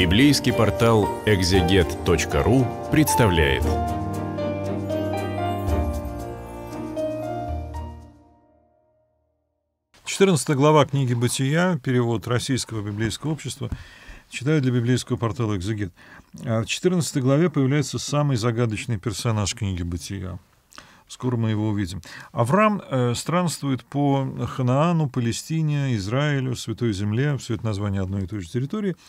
Библейский портал экзегет.ру представляет. Четырнадцатая глава книги «Бытия», перевод российского библейского общества, читаю для библейского портала «Экзегет». А в 14 главе появляется самый загадочный персонаж книги «Бытия». Скоро мы его увидим. Авраам э, странствует по Ханаану, Палестине, Израилю, Святой Земле, все это название одной и той же территории –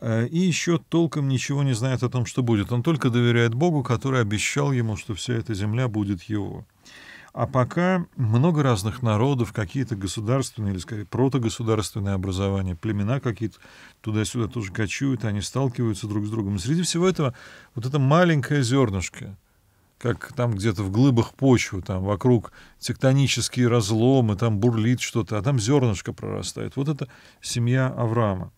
Э, и еще толком ничего не знает о том, что будет. Он только доверяет Богу, который обещал ему, что вся эта земля будет его. А пока много разных народов, какие-то государственные или, скорее, протогосударственные образования, племена какие-то туда-сюда тоже кочуют, они сталкиваются друг с другом. И среди всего этого вот это маленькое зернышко, как там где-то в глыбах почвы, там вокруг тектонические разломы, там бурлит что-то, а там зернышко прорастает. Вот это семья Авраама.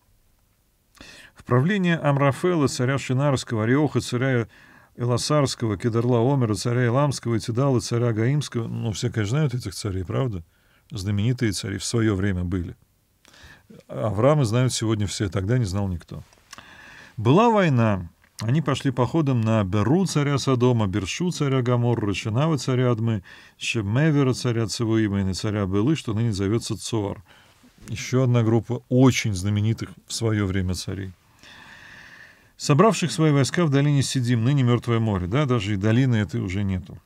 В правление Амрафела, царя Шинарского, Ореоха, царя Эласарского, Кедерла Омера, царя Иламского, Тидала, царя Гаимского, ну, все, конечно, знают этих царей, правда? Знаменитые цари в свое время были. Авраамы знают сегодня все, тогда не знал никто. Была война, они пошли походом на Беру царя Содома, Бершу царя Гаморра, Шинава царя Адмы, Шемевера царя Цивуима и на царя Белы, что ныне зовется Цор. Еще одна группа очень знаменитых в свое время царей собравших свои войска в долине Сидим, ныне Мертвое море, да, даже и долины этой уже нету.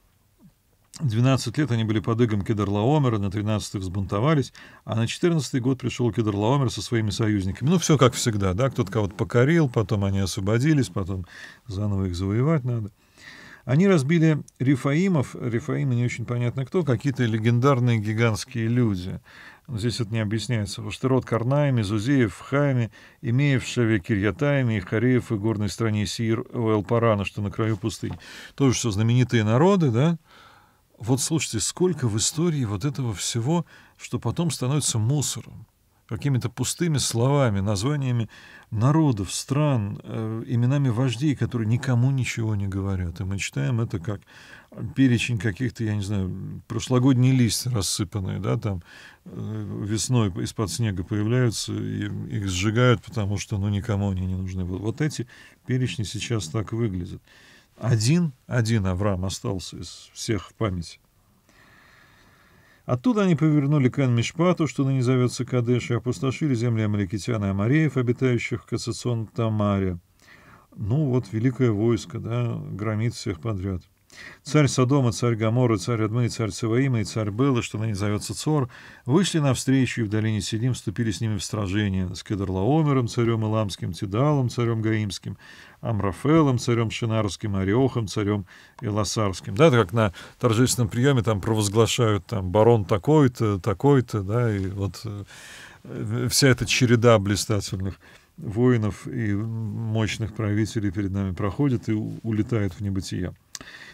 12 лет они были под игом Кедрлаомера, на 13-й взбунтовались, а на 14 год пришел Кедрлаомер со своими союзниками. Ну, все как всегда, да, кто-то кого-то покорил, потом они освободились, потом заново их завоевать надо. Они разбили Рифаимов, Рифаимы не очень понятно кто, какие-то легендарные гигантские люди но здесь это не объясняется, потому что Зузеев Хайми, Изузеев, Хами, Имеев, Шеве, Ихареев и горной стране Сир, Элпарана, что на краю пустыни. Тоже все знаменитые народы, да? Вот слушайте, сколько в истории вот этого всего, что потом становится мусором какими-то пустыми словами, названиями народов, стран, э, именами вождей, которые никому ничего не говорят. И мы читаем это как перечень каких-то, я не знаю, прошлогодний лист рассыпанные, да, там э, весной из-под снега появляются, и их сжигают, потому что, ну, никому они не нужны были. Вот эти перечни сейчас так выглядят. Один, один Авраам остался из всех в памяти. Оттуда они повернули к Эн-Мишпату, что ныне зовется Кадеш, и опустошили земли амаликитян и амареев, обитающих в Кассацион-Тамаре. Ну вот, великое войско, да, громит всех подряд. Царь Содома, царь Гаморы, царь Адмы, царь Саваима и царь Белла, что ныне зовется Цор, вышли навстречу и в долине Сидим вступили с ними в сражение с Кедрлаомером, царем Иламским, Тидалом, царем Гаимским, Амрафелом, царем Шинарским, Ореохом, царем Эласарским. Да, это как на торжественном приеме там провозглашают там барон такой-то, такой-то, да, и вот э, вся эта череда блистательных воинов и мощных правителей перед нами проходит и улетает в небытие.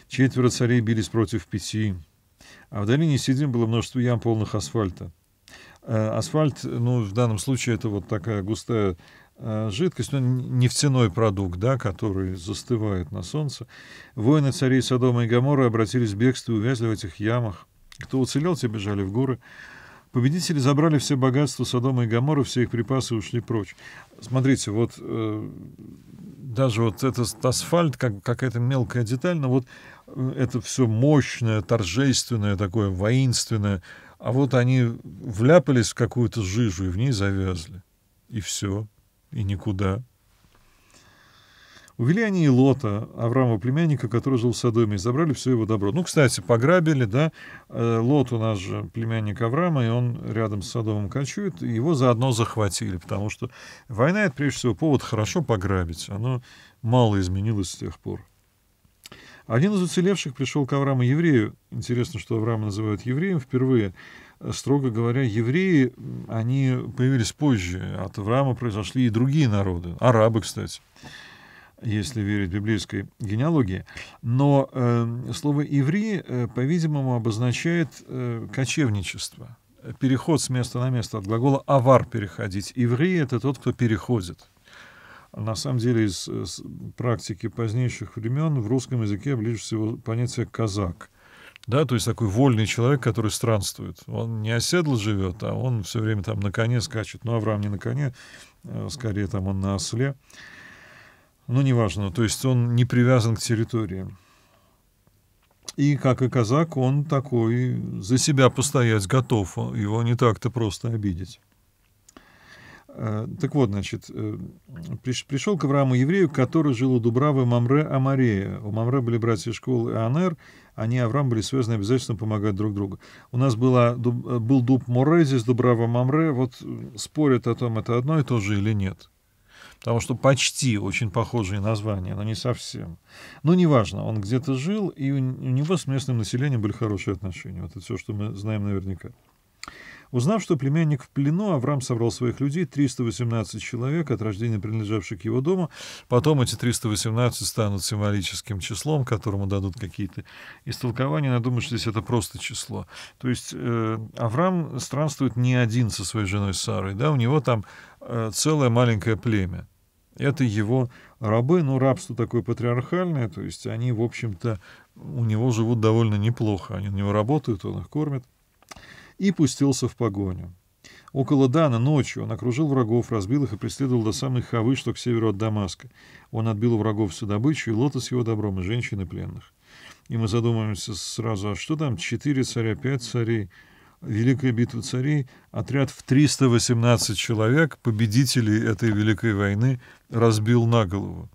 Четверо царей бились против пяти. А в долине Сидим было множество ям, полных асфальта. Э, асфальт, ну, в данном случае это вот такая густая э, жидкость, но нефтяной продукт, да, который застывает на солнце. Воины царей Содома и Гамора обратились в бегство и увязли в этих ямах. Кто уцелел, те бежали в горы. Победители забрали все богатства Содома и Гоморры, все их припасы ушли прочь. Смотрите, вот э, даже вот этот асфальт, как какая-то мелкая деталь, но вот э, это все мощное, торжественное, такое воинственное. А вот они вляпались в какую-то жижу и в ней завязли. И все. И никуда. Увели они и Лота, Авраама племянника, который жил в Содоме, и забрали все его добро. Ну, кстати, пограбили, да, э, Лот у нас же племянник Авраама, и он рядом с Содомом кочует, и его заодно захватили, потому что война — это, прежде всего, повод хорошо пограбить. Оно мало изменилось с тех пор. Один из уцелевших пришел к Аврааму еврею. Интересно, что Авраама называют евреем впервые. Э, строго говоря, евреи, они появились позже. От Авраама произошли и другие народы. Арабы, кстати если верить библейской генеалогии. Но э, слово «иври», э, по-видимому, обозначает э, кочевничество, переход с места на место, от глагола «авар» переходить. «Иври» — это тот, кто переходит. На самом деле, из, из практики позднейших времен в русском языке ближе всего понятие «казак». Да, то есть такой вольный человек, который странствует. Он не оседло живет, а он все время там на коне скачет. Ну, Авраам не на коне, э, скорее там он на осле. Ну, неважно, то есть он не привязан к территории. И, как и казак, он такой за себя постоять готов, его не так-то просто обидеть. Э, так вот, значит, э, пришел к Аврааму еврею, который жил у Дубравы Мамре Амарея. У Мамре были братья школы Анер, они Авраам были связаны обязательством помогать друг другу. У нас была, э, был дуб Море, здесь Дубрава Мамре, вот спорят о том, это одно и то же или нет потому что почти очень похожие названия, но не совсем. Но ну, неважно, он где-то жил, и у него с местным населением были хорошие отношения. Вот это все, что мы знаем наверняка. Узнав, что племянник в плену, Авраам собрал своих людей, 318 человек, от рождения принадлежавших к его дому. Потом эти 318 станут символическим числом, которому дадут какие-то истолкования. Я думаю, что здесь это просто число. То есть э, Авраам странствует не один со своей женой Сарой. Да? У него там э, целое маленькое племя. Это его рабы, но ну, рабство такое патриархальное, то есть они, в общем-то, у него живут довольно неплохо. Они на него работают, он их кормит. И пустился в погоню. Около Дана ночью он окружил врагов, разбил их и преследовал до самых Хавы, что к северу от Дамаска. Он отбил у врагов всю добычу и лота с его добром, и женщин и пленных. И мы задумаемся сразу, а что там, четыре царя, пять царей — Великая битва царей, отряд в 318 человек, победителей этой Великой войны, разбил на голову.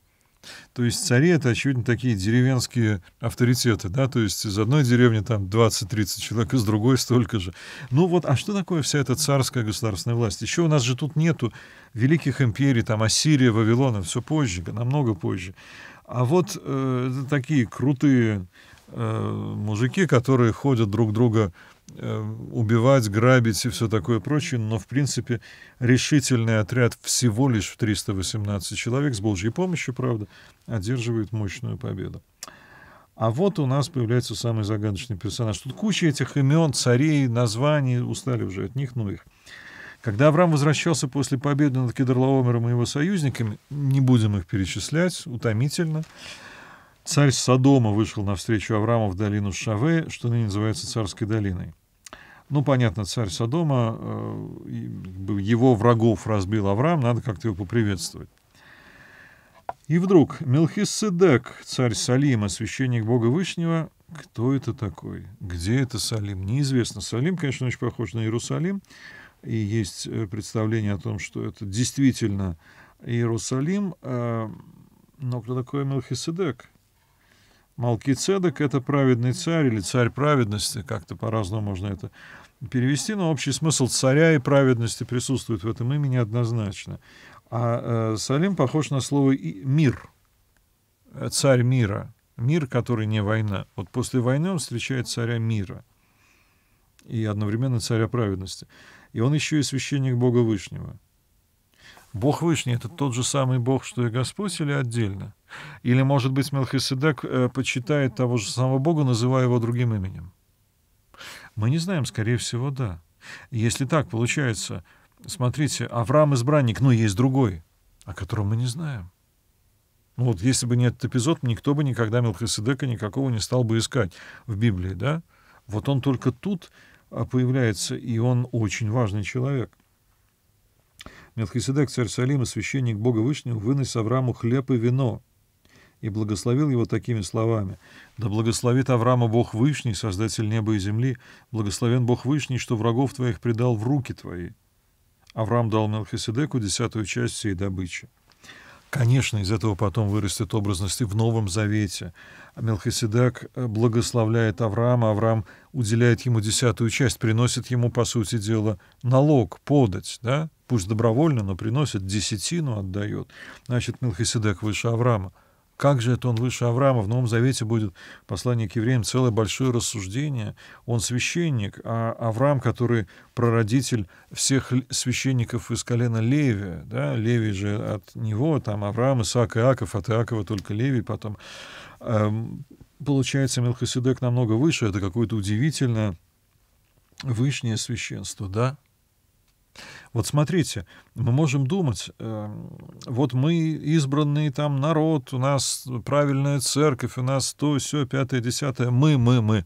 То есть цари — это, очевидно, такие деревенские авторитеты, да, то есть из одной деревни там 20-30 человек, из другой столько же. Ну вот, а что такое вся эта царская государственная власть? Еще у нас же тут нету великих империй, там Ассирия, Вавилона, все позже, намного позже. А вот э, такие крутые э, мужики, которые ходят друг друга Э, убивать, грабить и все такое прочее, но, в принципе, решительный отряд всего лишь в 318 человек, с Божьей помощью, правда, одерживает мощную победу. А вот у нас появляется самый загадочный персонаж. Тут куча этих имен, царей, названий, устали уже от них, ну их. Когда Авраам возвращался после победы над Кедрлаомером и его союзниками, не будем их перечислять, утомительно, Царь Содома вышел навстречу Аврааму в долину Шаве, что ныне называется Царской долиной. Ну, понятно, царь Содома, э, его врагов разбил Авраам, надо как-то его поприветствовать. И вдруг Мелхиседек, царь Салима, священник Бога Вышнего, кто это такой? Где это Салим? Неизвестно. Салим, конечно, очень похож на Иерусалим, и есть э, представление о том, что это действительно Иерусалим, э, но кто такой Мелхиседек? Малкицедек — это праведный царь или царь праведности, как-то по-разному можно это перевести, но общий смысл царя и праведности присутствует в этом имени однозначно. А э, Салим похож на слово «мир», э, царь мира, мир, который не война. Вот после войны он встречает царя мира и одновременно царя праведности. И он еще и священник Бога Вышнего — Бог Вышний — это тот же самый Бог, что и Господь, или отдельно? Или, может быть, Мелхиседек э, почитает того же самого Бога, называя его другим именем? Мы не знаем, скорее всего, да. Если так получается, смотрите, Авраам — избранник, но есть другой, о котором мы не знаем. Ну вот, если бы не этот эпизод, никто бы никогда Мелхиседека никакого не стал бы искать в Библии, да? Вот он только тут а, появляется, и он очень важный человек — Мелхиседек, царь Салима, священник Бога Вышнего, вынес Аврааму хлеб и вино, и благословил его такими словами. «Да благословит Авраама Бог Вышний, Создатель неба и земли, благословен Бог Вышний, что врагов твоих предал в руки твои». Авраам дал Мелхиседеку десятую часть всей добычи. Конечно, из этого потом вырастет образность и в Новом Завете. Мелхиседек э, благословляет Авраама, Авраам уделяет ему десятую часть, приносит ему, по сути дела, налог, подать, да? пусть добровольно, но приносит, десятину отдает. Значит, Мелхиседек выше Авраама. Как же это он выше Авраама? В Новом Завете будет послание к евреям целое большое рассуждение. Он священник, а Авраам, который прародитель всех священников из колена Леви, да, Леви же от него, там Авраам, Исаак, Иаков, от Иакова только Леви потом. Эм, получается, Мелхиседек намного выше, это какое-то удивительное вышнее священство, да? Вот смотрите, мы можем думать, эм, вот мы избранный там народ, у нас правильная церковь, у нас то, все, пятое, десятое, мы, мы, мы.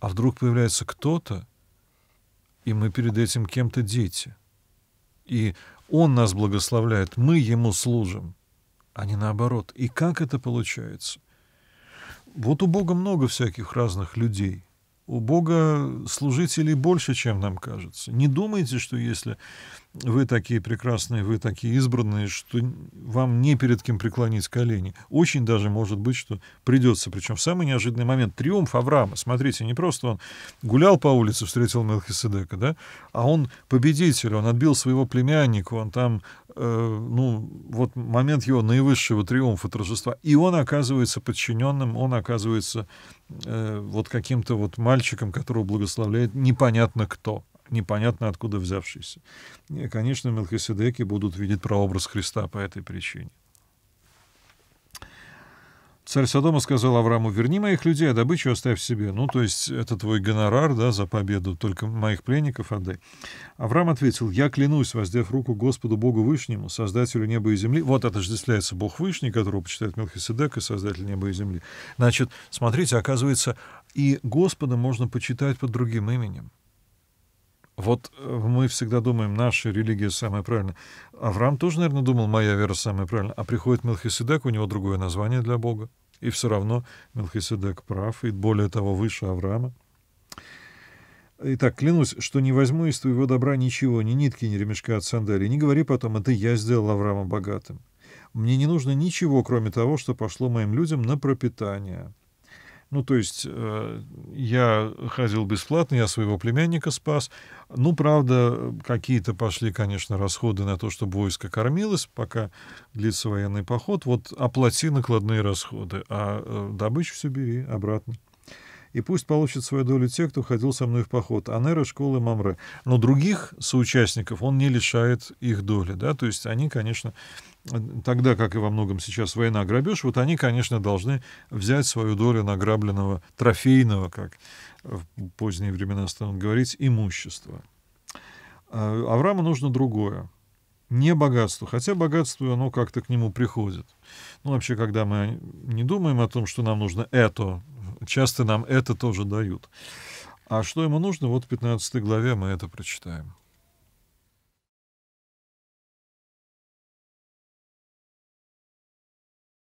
А вдруг появляется кто-то, и мы перед этим кем-то дети. И он нас благословляет, мы ему служим, а не наоборот. И как это получается? Вот у Бога много всяких разных людей — у Бога служителей больше, чем нам кажется. Не думайте, что если вы такие прекрасные, вы такие избранные, что вам не перед кем преклонить колени. Очень даже может быть, что придется. Причем самый неожиданный момент триумф Авраама. Смотрите, не просто он гулял по улице, встретил Мелхиседека, да, а он победитель, он отбил своего племянника, он там, э, ну, вот момент его наивысшего триумфа, торжества. И он оказывается подчиненным, он оказывается э, вот каким-то вот мальчиком, которого благословляет непонятно кто непонятно откуда взявшийся. И, конечно, мелкоседеки будут видеть прообраз Христа по этой причине. Царь Содома сказал Аврааму, верни моих людей, а добычу оставь себе. Ну, то есть, это твой гонорар, да, за победу, только моих пленников отдай. Авраам ответил, я клянусь, воздев руку Господу Богу Вышнему, Создателю неба и земли. Вот отождествляется Бог Вышний, которого почитает Мелхиседек и Создатель неба и земли. Значит, смотрите, оказывается, и Господа можно почитать под другим именем. Вот э, мы всегда думаем, наша религия самая правильная. Авраам тоже, наверное, думал, моя вера самая правильная. А приходит Мелхиседек, у него другое название для Бога. И все равно Мелхиседек прав, и более того, выше Авраама. Итак, клянусь, что не возьму из твоего добра ничего, ни нитки, ни ремешка от сандалии. Не говори потом, это я сделал Авраама богатым. Мне не нужно ничего, кроме того, что пошло моим людям на пропитание. Ну, то есть э, я ходил бесплатно, я своего племянника спас. Ну, правда, какие-то пошли, конечно, расходы на то, чтобы войско кормилось, пока длится военный поход. Вот оплати накладные расходы, а э, добычу все бери обратно. И пусть получит свою долю те, кто ходил со мной в поход. Анера, школы, мамры. Но других соучастников он не лишает их доли. Да? То есть они, конечно, тогда, как и во многом сейчас война, грабеж, вот они, конечно, должны взять свою долю награбленного, трофейного, как в поздние времена станут говорить, имущества. А, Аврааму нужно другое. Не богатство, хотя богатство, оно как-то к нему приходит. Ну, вообще, когда мы не думаем о том, что нам нужно это, часто нам это тоже дают. А что ему нужно, вот в 15 главе мы это прочитаем.